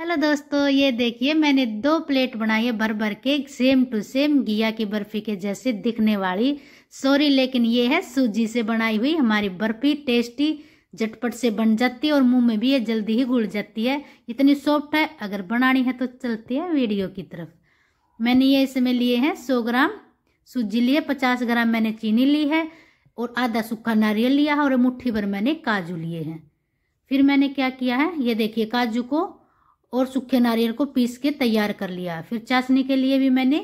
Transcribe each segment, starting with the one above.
hello दोस्तों ये देखिए मैंने दो प्लेट बनाई है भर भर के सेम टू सेम घिया की बर्फी के जैसे दिखने वाली सॉरी लेकिन ये है सूजी से बनाई हुई हमारी बर्फी टेस्टी झटपट से बन जाती है और मुंह में भी ये जल्दी ही घुल जाती है इतनी सॉफ्ट है अगर बनानी है तो चलती है वीडियो की तरफ मैंने ये इसमें लिए हैं सौ ग्राम सूजी लिए पचास ग्राम मैंने चीनी ली है और आधा सूखा नारियल लिया है और मुट्ठी भर मैंने काजू लिए हैं फिर मैंने क्या किया है ये देखिए काजू को और सूखे नारियल को पीस के तैयार कर लिया फिर चाशनी के लिए भी मैंने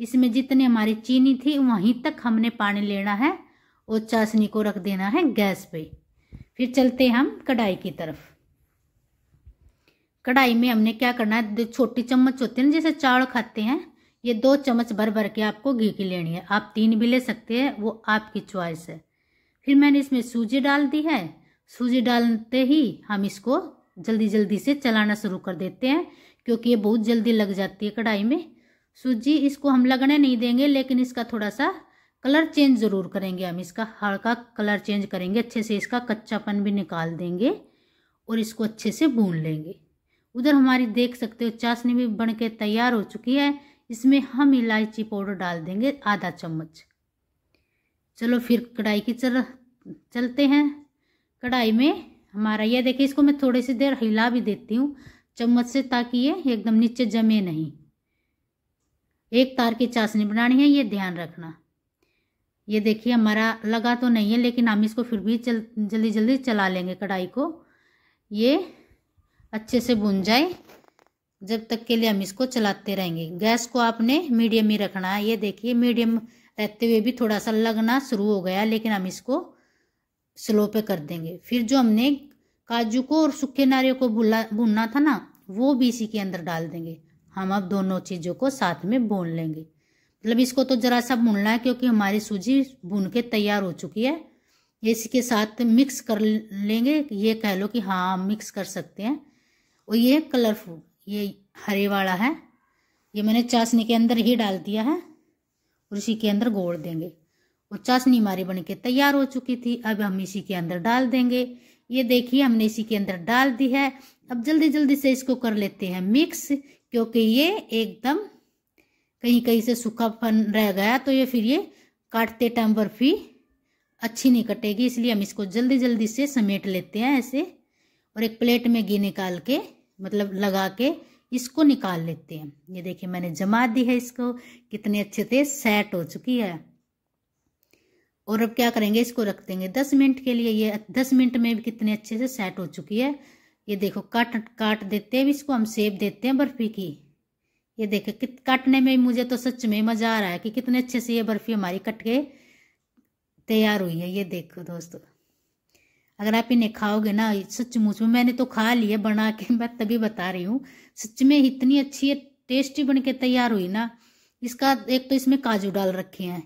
इसमें जितनी हमारी चीनी थी वहीं तक हमने पानी लेना है और चाशनी को रख देना है गैस पे फिर चलते हम कढ़ाई की तरफ कढ़ाई में हमने क्या करना है छोटी चम्मच होती है ना जैसे चावल खाते हैं ये दो चम्मच भर भर के आपको घी की लेनी है आप तीन भी ले सकते हैं वो आपकी च्वाइस है फिर मैंने इसमें सूजी डाल दी है सूजी डालते ही हम इसको जल्दी जल्दी से चलाना शुरू कर देते हैं क्योंकि ये बहुत जल्दी लग जाती है कढ़ाई में सूजी इसको हम लगने नहीं देंगे लेकिन इसका थोड़ा सा कलर चेंज ज़रूर करेंगे हम इसका हल्का कलर चेंज करेंगे अच्छे से इसका कच्चापन भी निकाल देंगे और इसको अच्छे से भून लेंगे उधर हमारी देख सकते हो चाशनी भी बन के तैयार हो चुकी है इसमें हम इलायची पाउडर डाल देंगे आधा चम्मच चलो फिर कढ़ाई की चल चलते हैं कढ़ाई में हमारा ये देखिए इसको मैं थोड़ी सी देर हिला भी देती हूँ चम्मच से ताकि ये एकदम नीचे जमे नहीं एक तार की चाशनी बनानी है ये ध्यान रखना ये देखिए हमारा लगा तो नहीं है लेकिन हम इसको फिर भी चल जल्दी जल्दी चला लेंगे कढ़ाई को ये अच्छे से भुन जाए जब तक के लिए हम इसको चलाते रहेंगे गैस को आपने मीडियम ही रखना है ये देखिए मीडियम रहते हुए भी थोड़ा सा लगना शुरू हो गया लेकिन हम इसको स्लो पे कर देंगे फिर जो हमने काजू को और सूखे नारियल को भुनना था ना वो भी इसी के अंदर डाल देंगे हम अब दोनों चीज़ों को साथ में भून लेंगे मतलब इसको तो ज़रा सा भूनना है क्योंकि हमारी सूजी भून के तैयार हो चुकी है इसी के साथ मिक्स कर लेंगे ये कह लो कि हाँ मिक्स कर सकते हैं और ये कलरफुल ये हरे वाला है ये मैंने चाशनी के अंदर ही डाल दिया है और इसी के अंदर गोड़ देंगे और चाशनी हमारी बनके तैयार हो चुकी थी अब हम इसी के अंदर डाल देंगे ये देखिए हमने इसी के अंदर डाल दी है अब जल्दी जल्दी से इसको कर लेते हैं मिक्स क्योंकि ये एकदम कहीं कहीं से सूखा फन रह गया तो ये फिर ये काटते टाइम बर्फी अच्छी नहीं कटेगी इसलिए हम इसको जल्दी जल्दी से समेट लेते हैं ऐसे और एक प्लेट में घी निकाल के मतलब लगा के इसको निकाल लेते हैं ये देखिए मैंने जमा दी है इसको कितने अच्छे से सेट हो चुकी है और अब क्या करेंगे इसको रख देंगे दस मिनट के लिए ये दस मिनट में भी कितने अच्छे से सेट हो चुकी है ये देखो काट काट देते हैं इसको हम सेब देते हैं बर्फ़ी की ये देखे कित काटने में मुझे तो सच में मज़ा आ रहा है कि कितने अच्छे से ये बर्फ़ी हमारी कट के तैयार हुई है ये देखो दोस्तों अगर आप इन्हें खाओगे ना सचमुच में मैंने तो खा लिया बना के मैं तभी बता रही हूँ सच में इतनी अच्छी है टेस्टी बन के तैयार हुई ना इसका एक तो इसमें काजू डाल रखे हैं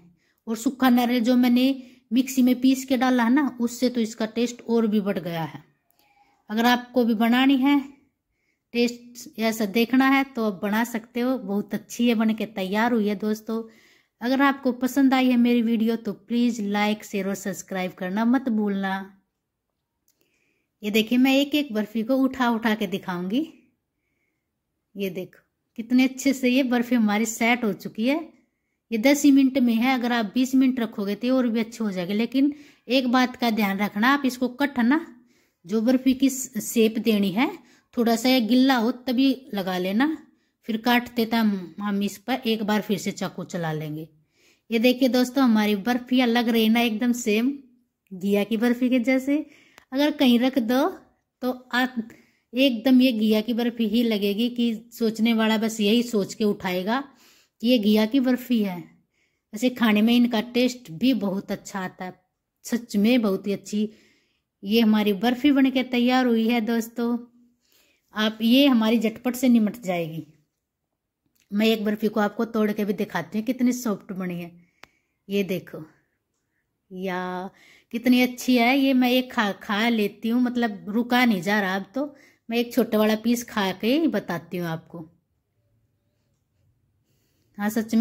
और सूखा नारियल जो मैंने मिक्सी में पीस के डाला है ना उससे तो इसका टेस्ट और भी बढ़ गया है अगर आपको भी बनानी है टेस्ट ऐसा देखना है तो आप बना सकते हो बहुत अच्छी है बन के तैयार हुई है दोस्तों अगर आपको पसंद आई है मेरी वीडियो तो प्लीज़ लाइक शेयर और सब्सक्राइब करना मत भूलना ये देखिए मैं एक एक बर्फ़ी को उठा उठा के दिखाऊंगी ये देखो कितने अच्छे से ये बर्फ़ी हमारी सेट हो चुकी है ये दस ही मिनट में है अगर आप बीस मिनट रखोगे तो और भी अच्छे हो जाएंगे लेकिन एक बात का ध्यान रखना आप इसको कट ना जो बर्फी की सेप देनी है थोड़ा सा ये गिल्ला हो तभी लगा लेना फिर काटते तो हम इस पर एक बार फिर से चाकू चला लेंगे ये देखिए दोस्तों हमारी बर्फियाँ लग रही ना एकदम सेम घिया की बर्फी के जैसे अगर कहीं रख दो तो आप एकदम ये घिया की बर्फी ही लगेगी कि सोचने वाला बस यही सोच के उठाएगा कि ये घिया की बर्फी है ऐसे खाने में इनका टेस्ट भी बहुत अच्छा आता है सच में बहुत ही अच्छी ये हमारी बर्फ़ी बन के तैयार हुई है दोस्तों आप ये हमारी झटपट से निमट जाएगी मैं एक बर्फ़ी को आपको तोड़ के भी दिखाती हूँ कितनी सॉफ्ट बनी है ये देखो या कितनी अच्छी है ये मैं एक खा खा लेती हूँ मतलब रुका नहीं जा रहा अब तो मैं एक छोटा वाला पीस खा के बताती हूँ आपको हाँ सच में